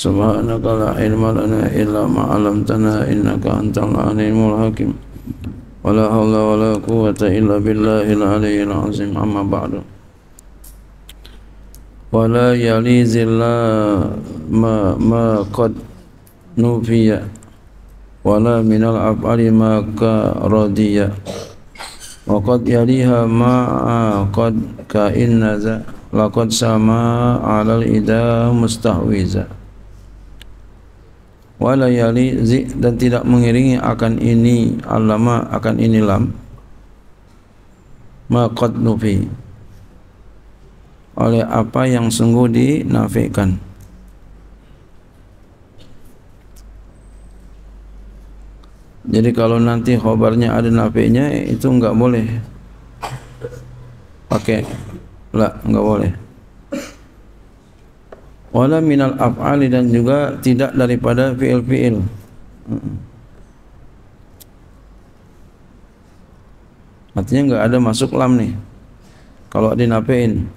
سبحانك لا علم لنا إلا ما علمتنا إنك أنت العليم الحكيم ولا حول ولا قوة إلا بالله العلي العظيم أما بعد ولا يليز الله ما, ما قد نوفي ولا من الأفعال ما كرديا وقد يليها ما قد كإن لقد سما على الإداء مستحوذا wala yali zi dan tidak mengiringi akan ini alama akan ini lam maqad nufi oleh apa yang sungguh dinafikan Jadi kalau nanti khobarnya ada nafinya itu enggak boleh pakai la enggak boleh. wala minal af'ali dan juga tidak daripada fi'il-fi'il hmm. artinya enggak ada masuk lam nih kalau dinapain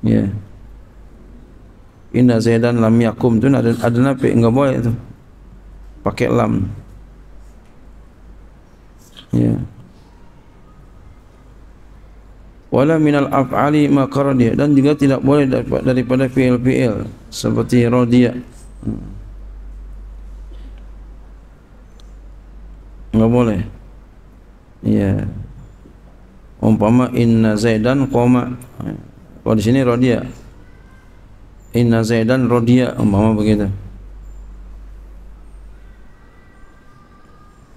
ya yeah. inna zaidan lam yakum tu. ada, ada napi enggak boleh tu. pakai lam ya yeah. wala minal af'ali maqaradiya dan juga tidak boleh daripada fiil-fiil seperti rodiya enggak hmm. boleh iya umpama inna zaidan qoma kalau di sini rodiya inna zaidan rodiya umpama begitu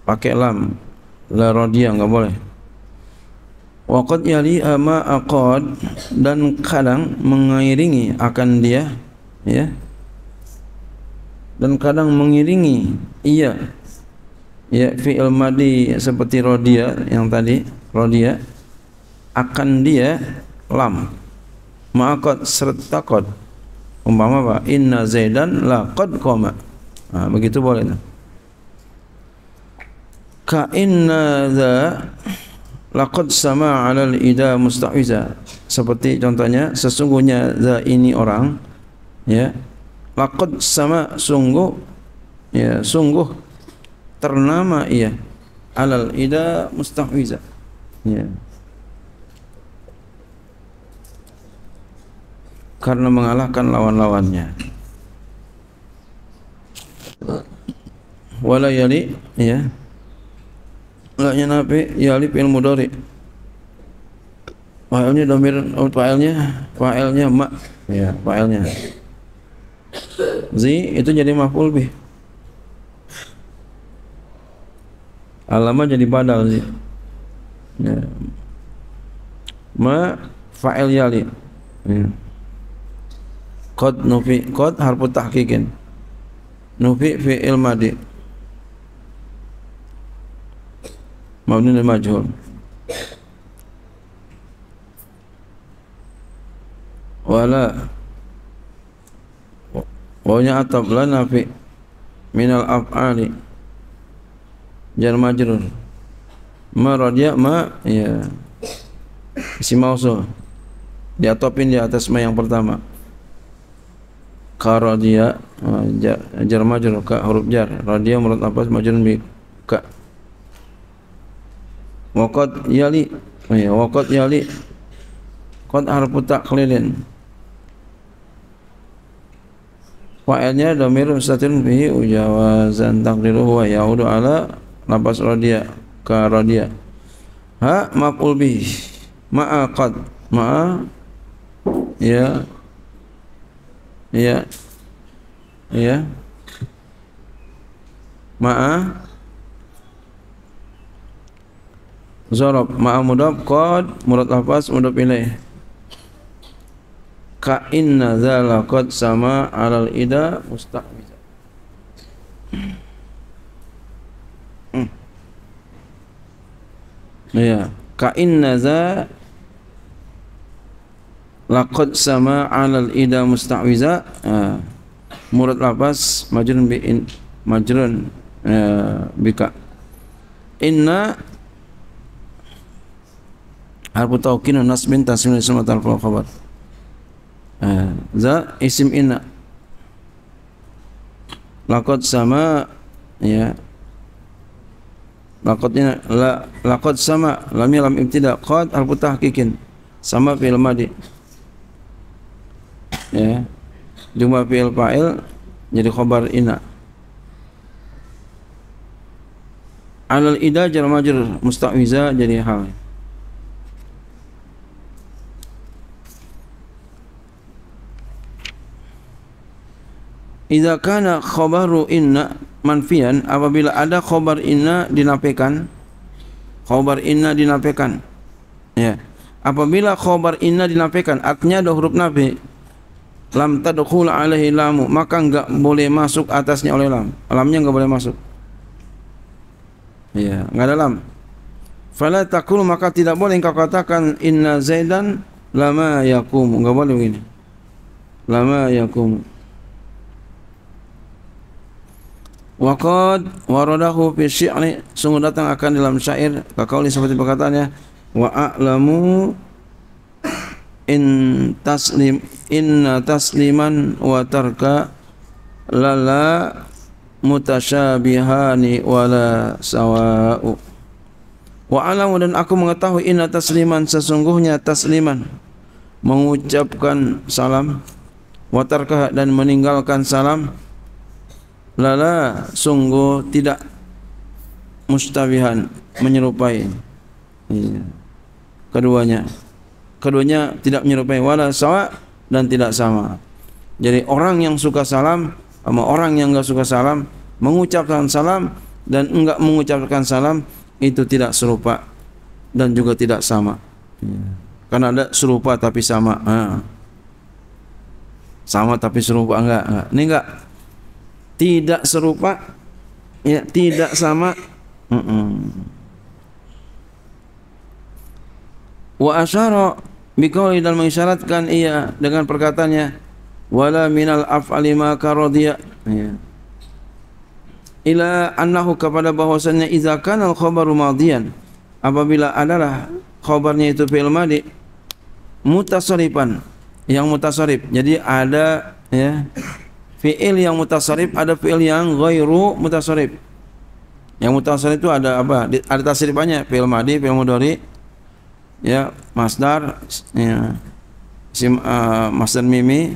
pakai lam la rodiya enggak boleh waqad yali ama eh, aqad dan kadang mengiringi akan dia ya dan kadang mengiringi iya ya fi al madi seperti rodia yang tadi rodia akan dia lam ma'akot serta kot umpama apa inna zaidan la kot koma ha, begitu boleh ka inna za laqad sama 'alal ida musta'iza seperti contohnya sesungguhnya za ini orang ya laqad sama sungguh ya sungguh ternama ia alal ida musta'iza ya karena mengalahkan lawan-lawannya walayali, ya enggaknya nape yali alif ilmu dari Fa'ilnya domir oh, fa'ilnya fa'ilnya ma ya fa'ilnya zi itu jadi maf'ul bih alama jadi badal zi ya. ma fa'il yali ya. qad nufi qad harfu tahqiqin nufi fi'il madi Mabni dan majhul. Wala Wanya atap la nafi Minal af'ali Jar majrur Ma radiyak ma Ya Si mausul Diatopin di atas ma yang pertama Ka radiyak Jar majrur Ka huruf jar Radiyak murad apa Majrur bi Ka Ka Wakot yali oh ya Wakot yali Kot harfu taklilin Fa'ilnya domir satin bihi ujawazan takdiruhu wa yaudu ala Lapas rodia Ka rodia Ha maf'ul bihi Ma'a ma, Ma'a Ya Ya Ya Ma'a Zorob ma'a mudab kod murad lafaz mudab ilaih Ka inna dhala sama alal ida mustaqbiza hmm. Ya Ka inna dha sama alal ida mustaqwiza ah. Ya, murad lafaz majrun bi majrun uh, bika Inna harfu taukin wa nasbin tasmin ism wa khabar eh, za isim inna lakot sama ya lakotnya la lakot sama lam lam ibtida qad harfu tahqiqin sama fi'il madi ya jumlah fi'il fa'il jadi khabar inna alal ida jar majrur mustawiza jadi hal idza kana khabaru inna manfian apabila ada khabar inna dinapekan khabar inna dinapekan ya apabila khabar inna dinapekan artinya ada huruf nafi lam tadkhul alaihi lamu maka enggak boleh masuk atasnya oleh lam lamnya enggak boleh masuk ya enggak ada lam fala taqul maka tidak boleh engkau katakan inna zaidan lama yakum enggak boleh begini lama yakum Wakad waradahu fi syi'ri sungguh datang akan dalam syair ini seperti perkataannya wa a'lamu in taslim inna tasliman wa tarka lala mutasyabihani wala sawa'u wa alamu dan aku mengetahui inna tasliman sesungguhnya tasliman mengucapkan salam wa tarka dan meninggalkan salam lala sungguh tidak mustawihan menyerupai iya. keduanya keduanya tidak menyerupai wala sawa dan tidak sama jadi orang yang suka salam sama orang yang enggak suka salam mengucapkan salam dan enggak mengucapkan salam itu tidak serupa dan juga tidak sama iya. karena ada serupa tapi sama ha. sama tapi serupa enggak, enggak. ini enggak tidak serupa ya tidak sama wa asyara biqauli dan mengisyaratkan ia dengan perkataannya wala minal af'ali ma karadiya ya. ila annahu kepada bahwasannya idza kana al khabaru madiyan apabila adalah khabarnya itu fi'il madi mutasarifan yang mutasarif jadi ada ya fi'il yang mutasarif ada fi'il yang ghairu mutasarif yang mutasarif itu ada apa ada tasrif banyak fi'il madi fi'il mudhari ya masdar ya sim uh, masdar mimi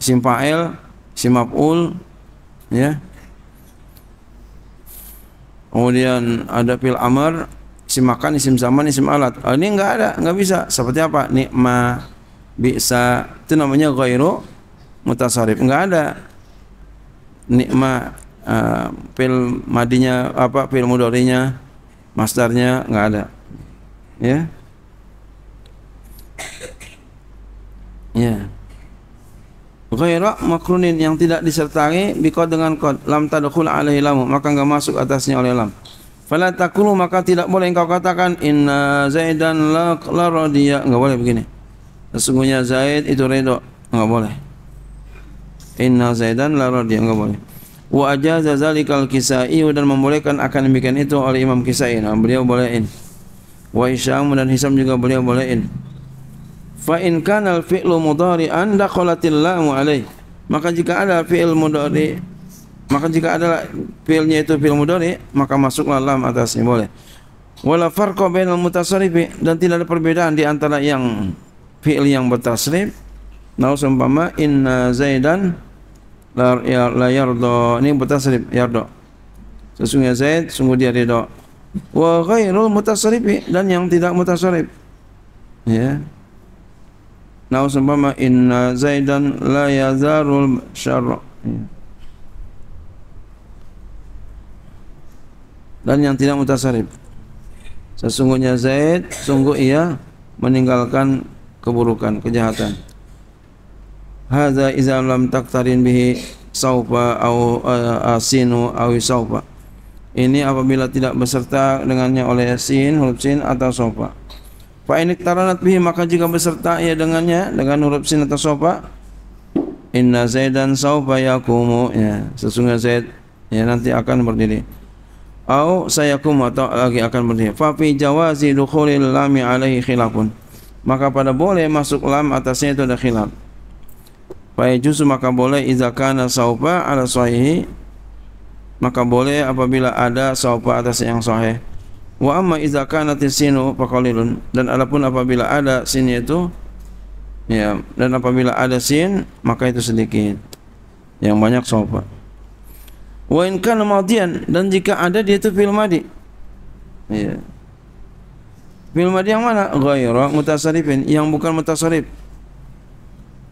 sim fa'il sim maf'ul ya kemudian ada fi'il amr isim makan isim zaman isim alat oh, ini enggak ada enggak bisa seperti apa nikma bisa itu namanya ghairu mutasarif nggak ada nikma uh, fil madinya apa fil mudorinya masdarnya nggak ada ya ya Ghaira makrunin yang tidak disertai biko dengan kod lam tadukul alaihi lamu maka enggak masuk atasnya oleh lam. Fala takulu maka tidak boleh engkau katakan inna Zaidan la, la radiya enggak boleh begini. Sesungguhnya Zaid itu redha enggak boleh inna zaidan la radhi enggak boleh wa ajaza zalikal kisai dan membolehkan akan demikian itu oleh Imam Kisai nah, beliau bolehin wa Isyam dan Hisam juga beliau bolehin fa in kana al fi'lu mudhari'an daqalatil lamu alaih maka jika ada fi'il mudhari maka jika ada fi'ilnya itu fi'il mudhari maka masuklah lam atasnya boleh wala farqa bainal mutasarrifi dan tidak ada perbedaan di antara yang fi'il yang bertasrif nah seumpama inna zaidan la, ya, la yardo ini mutasrif yardo sesungguhnya Zaid sungguh dia ridho wa ghairul mutasrifi dan yang tidak mutasrif ya nah seumpama inna zaidan la yazarul syarra ya. dan yang tidak mutasarib sesungguhnya Zaid sungguh ia meninggalkan keburukan kejahatan hadza idza lam taktarin bihi saufa au eh, asinu au saufa ini apabila tidak beserta dengannya oleh sin huruf sin atau saufa fa ini taranat bihi maka jika beserta ia dengannya dengan huruf sin atau saufa inna zaidan saufa yakumu ya sesungguhnya zaid ya nanti akan berdiri au sayakum atau lagi akan berdiri fa fi jawazi dukhulil lami alaihi khilafun maka pada boleh masuk lam atasnya itu ada khilaf Faya maka boleh izakana saupa ala sahihi maka boleh apabila ada saupa atas yang sahih. Wa amma izakana tisinu pakolilun dan adapun apabila ada sin itu ya dan apabila ada sin maka itu sedikit yang banyak saupa. Wa in kana madian dan jika ada dia itu fil madi. Ya. Fil madi yang mana? Ghairah mutasarifin yang bukan mutasarif.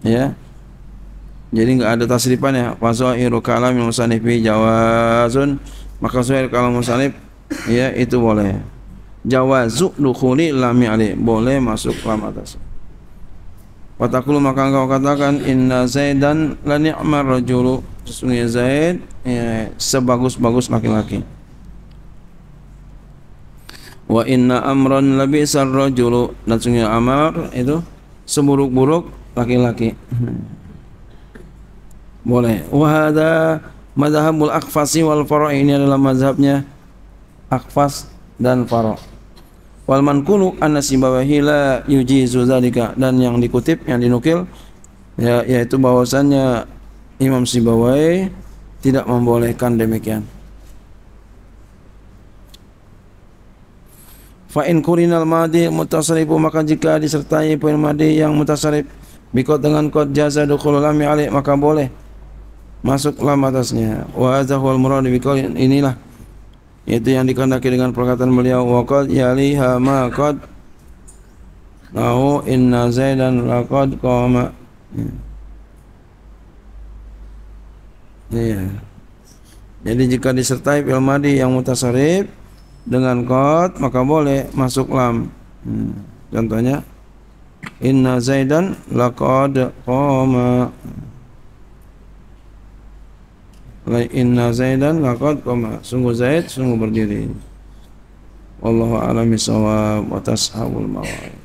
Ya jadi enggak ada tasrifannya fasairu kalam musannif jawazun maka sahih kalam musannif ya itu boleh jawazu dukhuli lam ali boleh masuk lam atas Watakulu maka engkau katakan inna zaidan la ni'mar rajulu sesungguhnya Zaid ya, sebagus-bagus laki-laki wa inna lebih labisar rajulu dan sesungguhnya Amar itu seburuk-buruk laki-laki boleh wahada madhabul akfasi wal faro' ini adalah mazhabnya akfas dan faro' wal mankulu anasibawahi la yujizu dan yang dikutip yang dinukil ya, yaitu bahwasannya Imam Sibawai tidak membolehkan demikian. Fa in kurinal madi mutasarifu maka jika disertai poin madi yang mutasarif bikot dengan kod jaza dukhulul lami alik maka boleh masuk lam atasnya wa azahul murad inilah itu yang dikehendaki dengan perkataan beliau waqad yaliha ma qad lahu inna zaidan laqad qama Iya. Jadi jika disertai fil madi yang mutasarrif dengan qad maka boleh masuk lam. Hmm. Contohnya inna zaidan laqad qama inna zaidan laqad qama sungguh zaid sungguh berdiri wallahu alam bisawab wa tashabul mawar